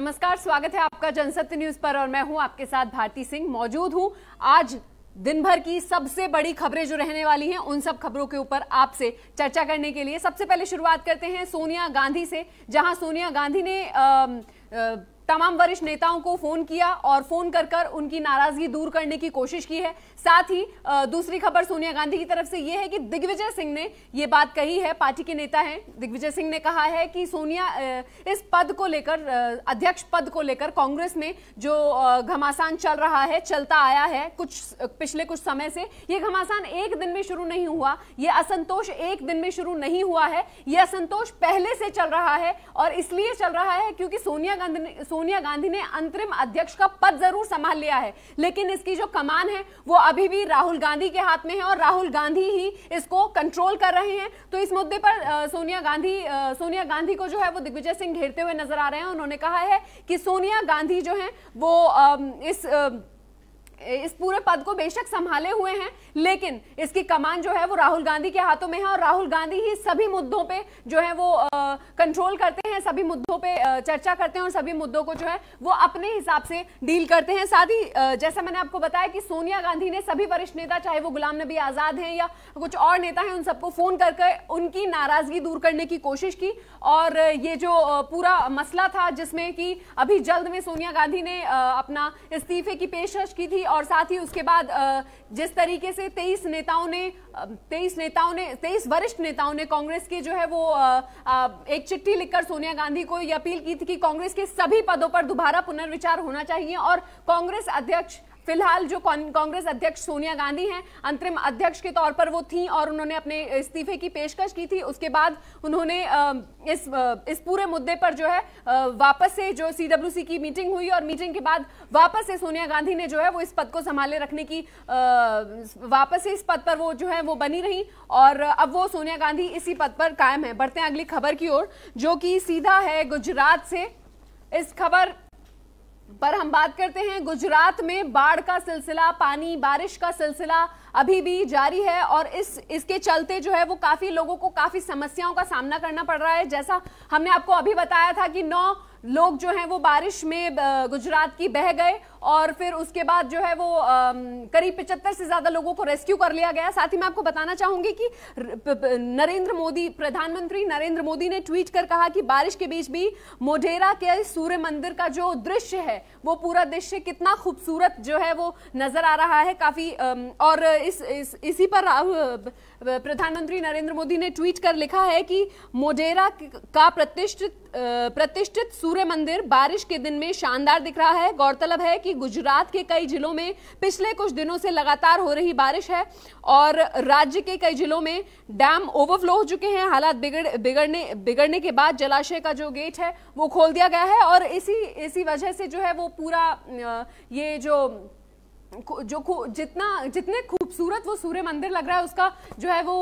नमस्कार स्वागत है आपका जनसत्य न्यूज पर और मैं हूं आपके साथ भारती सिंह मौजूद हूं आज दिन भर की सबसे बड़ी खबरें जो रहने वाली हैं उन सब खबरों के ऊपर आपसे चर्चा करने के लिए सबसे पहले शुरुआत करते हैं सोनिया गांधी से जहां सोनिया गांधी ने आ, आ, तमाम वरिष्ठ नेताओं को फोन किया और फोन कर कर उनकी नाराजगी दूर करने की कोशिश की है साथ ही दूसरी खबर सोनिया गांधी की तरफ से यह है कि दिग्विजय सिंह ने यह बात कही है पार्टी के नेता हैं दिग्विजय सिंह ने कहा है कि सोनिया इस पद को लेकर अध्यक्ष पद को लेकर कांग्रेस में जो घमासान चल रहा है चलता आया है कुछ पिछले कुछ समय से यह घमासान एक दिन में शुरू नहीं हुआ यह असंतोष एक दिन में शुरू नहीं हुआ है यह असंतोष पहले से चल रहा है और इसलिए चल रहा है क्योंकि सोनिया गांधी सोनिया गांधी ने अंतरिम अध्यक्ष का पद जरूर संभाल लिया है लेकिन इसकी जो कमान है वो अभी भी राहुल गांधी के हाथ में है और राहुल गांधी ही इसको कंट्रोल कर रहे हैं तो इस मुद्दे पर सोनिया गांधी सोनिया गांधी को जो है वो दिग्विजय सिंह घेरते हुए नजर आ रहे हैं उन्होंने कहा है कि सोनिया गांधी जो है वो इस इस पूरे पद को बेशक संभाले हुए हैं लेकिन इसकी कमान जो है वो राहुल गांधी के हाथों में है और राहुल गांधी ही सभी मुद्दों पे जो है वो कंट्रोल करते हैं सभी मुद्दों पे चर्चा करते हैं और सभी मुद्दों को जो है वो अपने हिसाब से डील करते हैं साथ ही जैसा मैंने आपको बताया कि सोनिया गांधी ने सभी वरिष्ठ नेता चाहे वो गुलाम नबी आजाद हैं या कुछ और नेता हैं उन सबको फोन करके कर उनकी नाराजगी दूर करने की कोशिश की और ये जो पूरा मसला था जिसमें कि अभी जल्द में सोनिया गांधी ने अपना इस्तीफे की पेशकश की थी और साथ ही उसके बाद जिस तरीके से 23 नेताओं ने 23 नेताओं ने 23 वरिष्ठ नेताओं ने कांग्रेस के जो है वो एक चिट्ठी लिखकर सोनिया गांधी को ये अपील की थी कि कांग्रेस के सभी पदों पर दोबारा पुनर्विचार होना चाहिए और कांग्रेस अध्यक्ष फिलहाल जो कांग्रेस अध्यक्ष सोनिया गांधी हैं अंतरिम अध्यक्ष के तौर पर वो थी और उन्होंने अपने इस्तीफे की पेशकश की थी उसके बाद उन्होंने इस इस पूरे मुद्दे पर जो है वापस से जो सीडब्ल्यूसी की मीटिंग हुई और मीटिंग के बाद वापस से सोनिया गांधी ने जो है वो इस पद को संभाले रखने की वापस से इस पद पर वो जो है वो बनी रही और अब वो सोनिया गांधी इसी पद पर कायम है बढ़ते हैं अगली खबर की ओर जो कि सीधा है गुजरात से इस खबर पर हम बात करते हैं गुजरात में बाढ़ का सिलसिला पानी बारिश का सिलसिला अभी भी जारी है और इस इसके चलते जो है वो काफी लोगों को काफी समस्याओं का सामना करना पड़ रहा है जैसा हमने आपको अभी बताया था कि नौ लोग जो हैं वो बारिश में गुजरात की बह गए और फिर उसके बाद जो है वो करीब पिचहत्तर से ज्यादा लोगों को रेस्क्यू कर लिया गया साथ ही मैं आपको बताना चाहूंगी कि नरेंद्र मोदी प्रधानमंत्री नरेंद्र मोदी ने ट्वीट कर कहा कि बारिश के बीच भी मोढेरा के सूर्य मंदिर का जो दृश्य है वो पूरा दृश्य कितना खूबसूरत जो है वो नजर आ रहा है काफी और इस, इस इसी पर प्रधानमंत्री नरेंद्र मोदी ने ट्वीट कर लिखा है कि मोढेरा का प्रतिष्ठित प्रतिष्ठित सूर्य मंदिर बारिश के दिन में शानदार दिख रहा है गौरतलब है कि कि गुजरात के कई जिलों में पिछले कुछ दिनों से लगातार हो रही बारिश है और राज्य के कई जिलों में डैम ओवरफ्लो हो चुके हैं हालात बिगड़ बिगड़ने बिगड़ने के बाद जलाशय का जो गेट है वो खोल दिया गया है और इसी इसी वजह से जो है वो पूरा ये जो जो जितना जितने खूबसूरत वो सूर्य मंदिर लग रहा है उसका जो है वो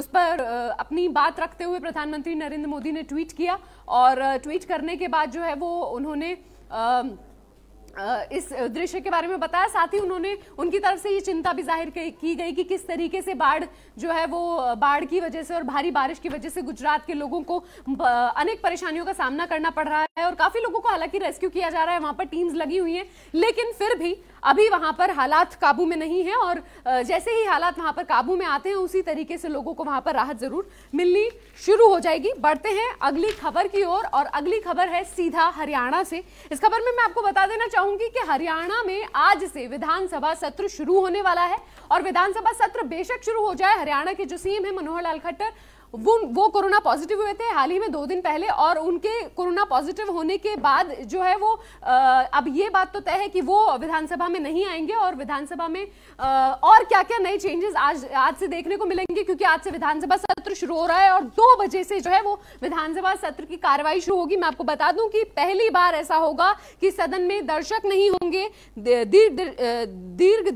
उस पर अपनी बात रखते हुए प्रधानमंत्री नरेंद्र मोदी ने ट्वीट किया और ट्वीट करने के बाद जो है वो उन्होंने इस दृश्य के बारे में बताया साथ ही उन्होंने उनकी तरफ से ये चिंता भी जाहिर की गई कि किस तरीके से बाढ़ जो है वो बाढ़ की वजह से और भारी बारिश की वजह से गुजरात के लोगों को अनेक परेशानियों का सामना करना पड़ रहा है है और काफी लोगों को हालांकि रेस्क्यू किया जा रहा है वहां पर टीम्स लगी हुई हैं लेकिन फिर भी अभी वहां पर हालात काबू में नहीं है और जैसे ही हालात वहां पर काबू में आते हैं उसी तरीके से लोगों को वहां पर राहत जरूर मिलनी शुरू हो जाएगी बढ़ते हैं अगली खबर की ओर और, और अगली खबर है सीधा हरियाणा से इस खबर में मैं आपको बता देना चाहूंगी कि हरियाणा में आज से विधानसभा सत्र शुरू होने वाला है और विधानसभा सत्र बेशक शुरू हो जाए हरियाणा के जो सीएम है मनोहर लाल खट्टर वो वो कोरोना पॉजिटिव हुए थे हाल ही में दो दिन पहले और उनके कोरोना पॉजिटिव होने के बाद जो है वो आ, अब ये बात तो तय है कि वो विधानसभा में नहीं आएंगे और विधानसभा में आ, और क्या क्या नए चेंजेस आज आज से देखने को मिलेंगे क्योंकि आज से विधानसभा सत्र शुरू हो रहा है और दो बजे से जो है वो विधानसभा सत्र की कार्रवाई शुरू होगी मैं आपको बता दूं कि पहली बार ऐसा होगा कि सदन में दर्शक नहीं होंगे दीर्घ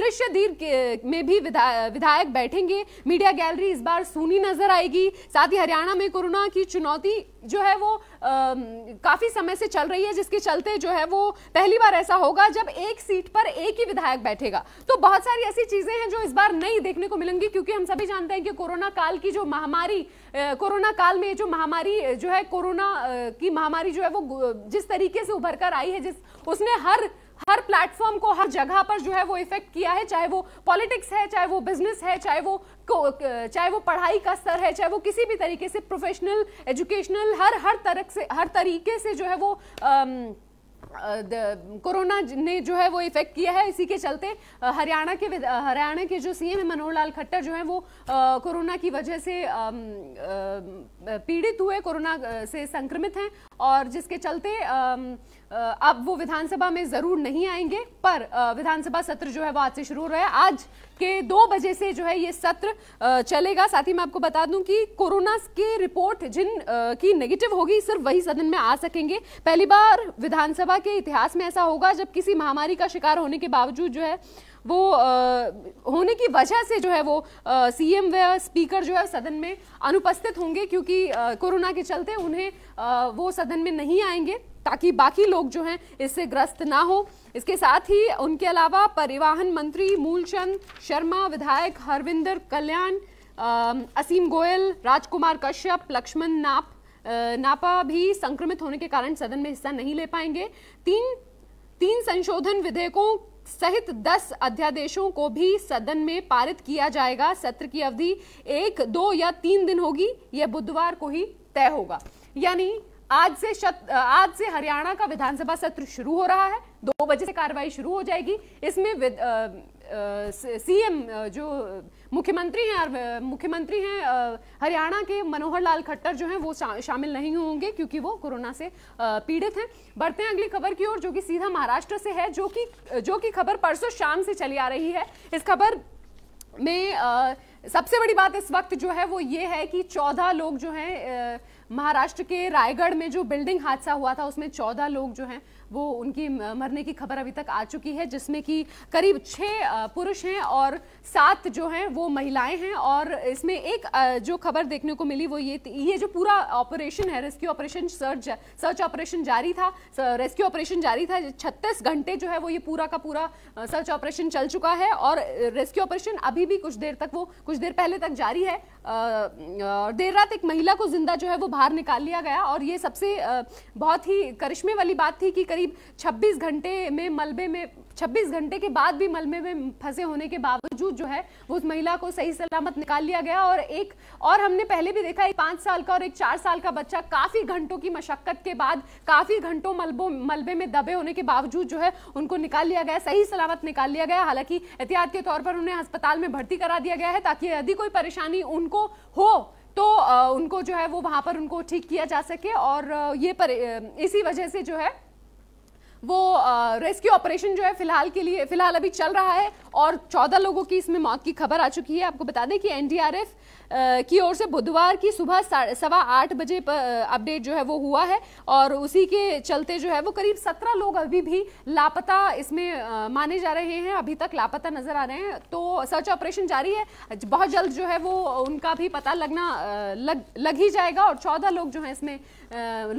दृश्य दीर्घ में भी विधायक बैठेंगे मीडिया गैलरी इस बार सुनी नजर आएगी साथ ही हरियाणा में कोरोना की चुनौती जो है वो आ, काफ़ी समय से चल रही है जिसके चलते जो है वो पहली बार ऐसा होगा जब एक सीट पर एक ही विधायक बैठेगा तो बहुत सारी ऐसी चीज़ें हैं जो इस बार नहीं देखने को मिलेंगी क्योंकि हम सभी जानते हैं कि कोरोना काल की जो महामारी कोरोना काल में जो महामारी जो है कोरोना की महामारी जो है वो जिस तरीके से उभर कर आई है जिस उसने हर हर प्लेटफॉर्म को हर जगह पर जो है वो इफेक्ट किया है चाहे वो पॉलिटिक्स है चाहे वो बिजनेस है चाहे वो चाहे वो पढ़ाई का स्तर है चाहे वो किसी भी तरीके से प्रोफेशनल एजुकेशनल हर हर तरह से हर तरीके से जो है वो आ, कोरोना ने जो है वो इफेक्ट किया है इसी के चलते हरियाणा के हरियाणा के जो सीएम है मनोहर लाल खट्टर जो है वो कोरोना की वजह से पीड़ित हुए कोरोना से संक्रमित हैं और जिसके चलते अब वो विधानसभा में ज़रूर नहीं आएंगे पर विधानसभा सत्र जो है वो आज से शुरू हो रहा है आज के दो बजे से जो है ये सत्र चलेगा साथ ही मैं आपको बता दूं कि कोरोना की रिपोर्ट जिन की नेगेटिव होगी सिर्फ वही सदन में आ सकेंगे पहली बार विधानसभा के इतिहास में ऐसा होगा जब किसी महामारी का शिकार होने के बावजूद जो है वो आ, होने की वजह से जो है वो सीएम व स्पीकर जो है सदन में अनुपस्थित होंगे क्योंकि कोरोना के चलते उन्हें आ, वो सदन में नहीं आएंगे ताकि बाकी लोग जो हैं इससे ग्रस्त ना हो इसके साथ ही उनके अलावा परिवहन मंत्री मूलचंद शर्मा विधायक हरविंदर कल्याण असीम गोयल राजकुमार कश्यप लक्ष्मण नाप नापा भी संक्रमित होने के कारण सदन में हिस्सा नहीं ले पाएंगे तीन तीन संशोधन विधेयकों सहित दस अध्यादेशों को भी सदन में पारित किया जाएगा सत्र की अवधि एक दो या तीन दिन होगी यह बुधवार को ही तय होगा यानी आज से शत, आज से हरियाणा का विधानसभा सत्र शुरू हो रहा है दो बजे से कार्रवाई शुरू हो जाएगी इसमें सीएम जो मुख्यमंत्री हैं मुख्यमंत्री हैं हरियाणा के मनोहर लाल खट्टर जो हैं वो शा, शामिल नहीं होंगे क्योंकि वो कोरोना से पीड़ित हैं बढ़ते हैं अगली खबर की ओर जो कि सीधा महाराष्ट्र से है जो कि जो कि खबर परसों शाम से चली आ रही है इस खबर में सबसे बड़ी बात इस वक्त जो है वो ये है कि चौदह लोग जो हैं महाराष्ट्र के रायगढ़ में जो बिल्डिंग हादसा हुआ था उसमें चौदह लोग जो हैं वो उनकी मरने की खबर अभी तक आ चुकी है जिसमें कि करीब छः पुरुष हैं और सात जो हैं वो महिलाएं हैं और इसमें एक जो खबर देखने को मिली वो ये ये जो पूरा ऑपरेशन है rescue operation search search operation जारी था रेस्क्यू ऑपरेशन जारी था छत्तीस घंटे जो है वो ये पूरा का पूरा सर्च ऑपरेशन चल चुका है और रेस्क्यू ऑपरेशन अभी भी कुछ देर तक वो कुछ देर पहले तक जारी है देर रात एक महिला को जिंदा जो है वो बाहर निकाल लिया गया और ये सबसे बहुत ही करिश्मे वाली बात थी कि करीब 26 घंटे में मलबे में 26 घंटे के बाद भी मलबे में फंसे होने के बावजूद जो है वो उस महिला को सही सलामत निकाल लिया गया और एक और हमने पहले भी देखा एक पाँच साल का और एक चार साल का बच्चा काफ़ी घंटों की मशक्क़त के बाद काफ़ी घंटों मलबों मलबे में दबे होने के बावजूद जो है उनको निकाल लिया गया सही सलामत निकाल लिया गया हालांकि एहतियात के तौर पर उन्हें अस्पताल में भर्ती करा दिया गया है ताकि यदि कोई परेशानी उनको हो तो उनको जो है वो वहाँ पर उनको ठीक किया जा सके और ये पर इसी वजह से जो है वो रेस्क्यू ऑपरेशन जो है फिलहाल के लिए फिलहाल अभी चल रहा है और चौदह लोगों की इसमें मौत की खबर आ चुकी है आपको बता दें कि एनडीआरएफ की ओर से बुधवार की सुबह सवा आठ बजे अपडेट जो है वो हुआ है और उसी के चलते जो है वो करीब सत्रह लोग अभी भी लापता इसमें माने जा रहे हैं अभी तक लापता नजर आ रहे हैं तो सर्च ऑपरेशन जारी है बहुत जल्द जो है वो उनका भी पता लगना लग लग ही जाएगा और चौदह लोग जो है इसमें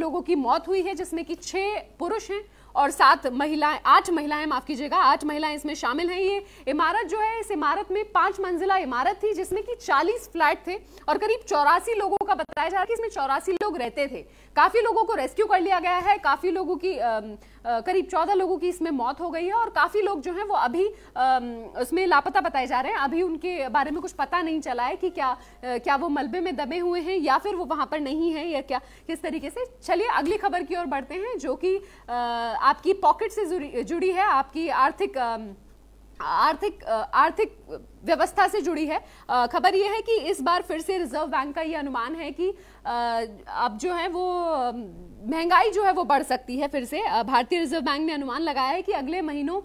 लोगों की मौत हुई है जिसमें कि छः पुरुष हैं और सात महिलाएं आठ महिलाएं माफ कीजिएगा आठ महिलाएं इसमें शामिल हैं ये इमारत जो है इस इमारत में पांच मंजिला इमारत थी जिसमें कि चालीस फ्लैट थे और करीब चौरासी लोगों का बताया जा रहा है कि इसमें चौरासी लोग रहते थे काफी लोगों को रेस्क्यू कर लिया गया है काफी लोगों की करीब चौदह लोगों की इसमें मौत हो गई है और काफ़ी लोग जो हैं वो अभी उसमें लापता बताए जा रहे हैं अभी उनके बारे में कुछ पता नहीं चला है कि क्या क्या वो मलबे में दबे हुए हैं या फिर वो वहाँ पर नहीं है या क्या किस तरीके से चलिए अगली खबर की ओर बढ़ते हैं जो कि आपकी पॉकेट से जुड़ी है आपकी आर्थिक आर्थिक आर्थिक व्यवस्था से जुड़ी है खबर यह है कि इस बार फिर से रिजर्व बैंक का ये अनुमान है कि अब जो है वो महंगाई जो है वो बढ़ सकती है फिर से भारतीय रिजर्व बैंक ने अनुमान लगाया है कि अगले महीनों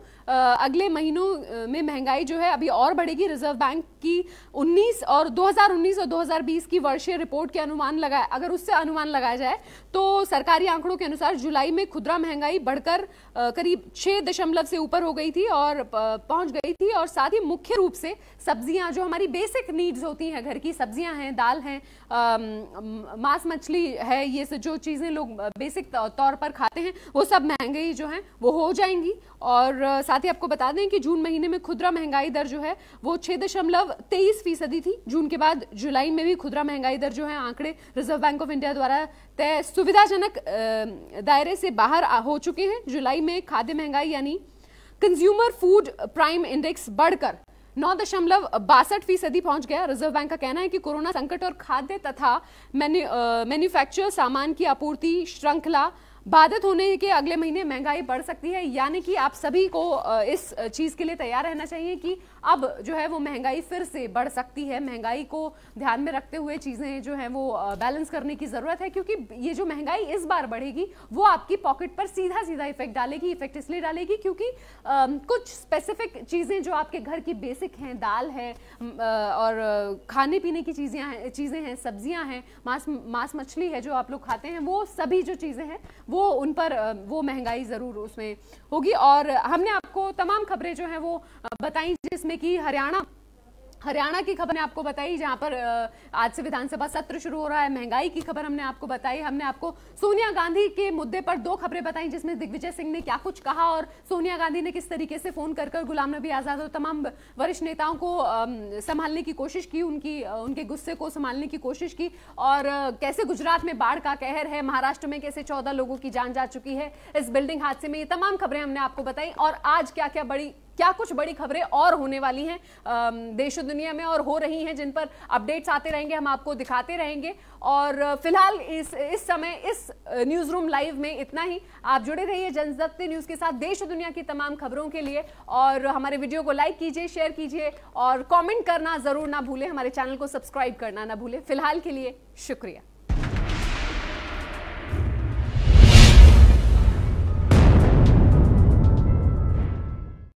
अगले महीनों में महंगाई जो है अभी और बढ़ेगी रिजर्व बैंक की 19 और 2019 और 2020 की वर्षीय रिपोर्ट के अनुमान लगाए अगर उससे अनुमान लगाया जाए तो सरकारी आंकड़ों के अनुसार जुलाई में खुदरा महंगाई बढ़कर करीब छः दशमलव से ऊपर हो गई थी और पहुंच गई थी और साथ ही मुख्य रूप से सब्जियां जो हमारी बेसिक नीड्स होती हैं घर की सब्जियां हैं दाल हैं मांस मछली है ये जो चीज़ें लोग बेसिक तौर पर खाते हैं वो सब महंगाई जो है वो हो जाएंगी और साथ ही आपको बता दें कि जून महीने में खुदरा महंगाई दर जो है वो छः दशमलव तेईस फीसदी थी जून के बाद जुलाई में भी खुदरा महंगाई दर जो है आंकड़े रिजर्व बैंक ऑफ इंडिया द्वारा तय सुविधाजनक दायरे से बाहर हो चुके हैं जुलाई में खाद्य महंगाई यानी कंज्यूमर फूड प्राइम इंडेक्स बढ़कर नौ दशमलव बासठ फीसदी पहुंच गया रिजर्व बैंक का कहना है कि कोरोना संकट और खाद्य तथा मैन्युफैक्चर सामान की आपूर्ति श्रृंखला बाधित होने के अगले महीने महंगाई बढ़ सकती है यानी कि आप सभी को इस चीज़ के लिए तैयार रहना चाहिए कि अब जो है वो महंगाई फिर से बढ़ सकती है महंगाई को ध्यान में रखते हुए चीज़ें जो है वो बैलेंस करने की ज़रूरत है क्योंकि ये जो महंगाई इस बार बढ़ेगी वो आपकी पॉकेट पर सीधा सीधा इफेक्ट डालेगी इफेक्ट इसलिए डालेगी क्योंकि कुछ स्पेसिफिक चीज़ें जो आपके घर की बेसिक हैं दाल है और खाने पीने की चीज़ें चीज़ें हैं सब्जियां हैं मांस मांस मछली है जो आप लोग खाते हैं वो सभी जो चीज़ें हैं वो उन पर वो महंगाई ज़रूर उसमें होगी और हमने आपको तमाम खबरें जो हैं वो बताई जिसमें कि हरियाणा हरियाणा की खबर आपको बताई जहां पर आज से विधानसभा सत्र शुरू हो रहा है महंगाई की खबर हमने आपको बताई हमने आपको सोनिया गांधी के मुद्दे पर दो खबरें बताई जिसमें दिग्विजय सिंह ने क्या कुछ कहा और सोनिया गांधी ने किस तरीके से फोन कर कर गुलाम नबी आजाद और तमाम वरिष्ठ नेताओं को संभालने की कोशिश की उनकी उनके गुस्से को संभालने की कोशिश की और कैसे गुजरात में बाढ़ का कहर है महाराष्ट्र में कैसे चौदह लोगों की जान जा चुकी है इस बिल्डिंग हादसे में ये तमाम खबरें हमने आपको बताई और आज क्या क्या बड़ी क्या कुछ बड़ी खबरें और होने वाली हैं देश और दुनिया में और हो रही हैं जिन पर अपडेट्स आते रहेंगे हम आपको दिखाते रहेंगे और फिलहाल इस इस समय इस न्यूज रूम लाइव में इतना ही आप जुड़े रहिए जनजत न्यूज के साथ देश और दुनिया की तमाम खबरों के लिए और हमारे वीडियो को लाइक कीजिए शेयर कीजिए और कॉमेंट करना जरूर ना भूलें हमारे चैनल को सब्सक्राइब करना ना भूलें फिलहाल के लिए शुक्रिया